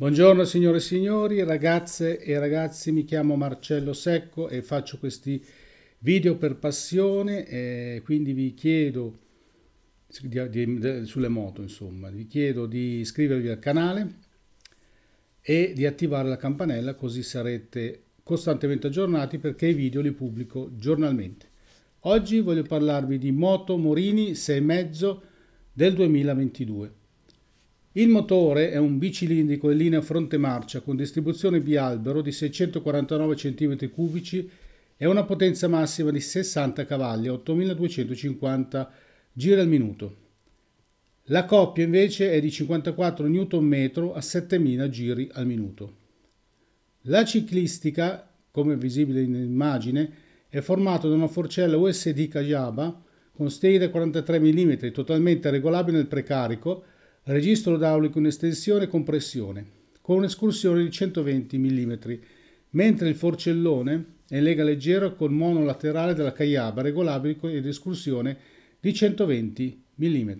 Buongiorno signore e signori, ragazze e ragazzi, mi chiamo Marcello Secco e faccio questi video per passione, eh, quindi vi chiedo di, di, sulle moto, insomma, vi chiedo di iscrivervi al canale e di attivare la campanella così sarete costantemente aggiornati perché i video li pubblico giornalmente. Oggi voglio parlarvi di Moto Morini 6,5 del 2022. Il motore è un bicilindrico in linea fronte marcia con distribuzione bialbero di 649 cm3 e una potenza massima di 60 cavalli, 8250 giri al minuto. La coppia invece è di 54 Nm a 7000 giri al minuto. La ciclistica, come visibile in immagine, è formata da una forcella USD Kajaba con stile 43 mm totalmente regolabile nel precarico registro idraulico in estensione e compressione, con un'escursione di 120 mm, mentre il forcellone è in lega leggera col monolaterale della caiaba regolabile ed escursione di 120 mm.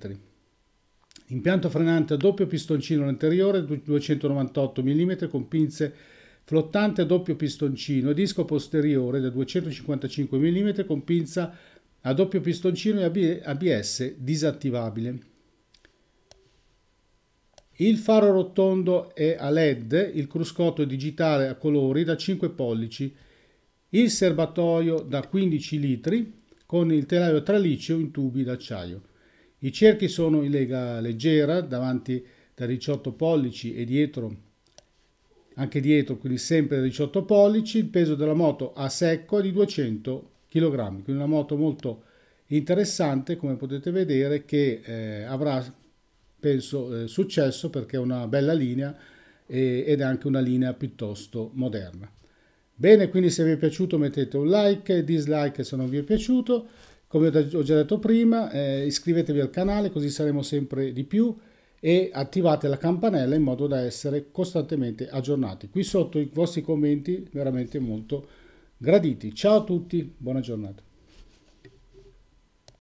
Impianto frenante a doppio pistoncino anteriore 298 mm con pinze flottante a doppio pistoncino e disco posteriore da 255 mm con pinza a doppio pistoncino e ABS disattivabile il faro rotondo è a LED, il cruscotto è digitale a colori da 5 pollici, il serbatoio da 15 litri con il telaio a traliceo in tubi d'acciaio. I cerchi sono in lega leggera davanti da 18 pollici e dietro anche dietro, quindi sempre da 18 pollici, il peso della moto a secco è di 200 kg, quindi una moto molto interessante come potete vedere che eh, avrà penso, eh, successo perché è una bella linea e, ed è anche una linea piuttosto moderna. Bene, quindi se vi è piaciuto mettete un like, dislike se non vi è piaciuto. Come ho già detto prima, eh, iscrivetevi al canale così saremo sempre di più e attivate la campanella in modo da essere costantemente aggiornati. Qui sotto i vostri commenti veramente molto graditi. Ciao a tutti, buona giornata.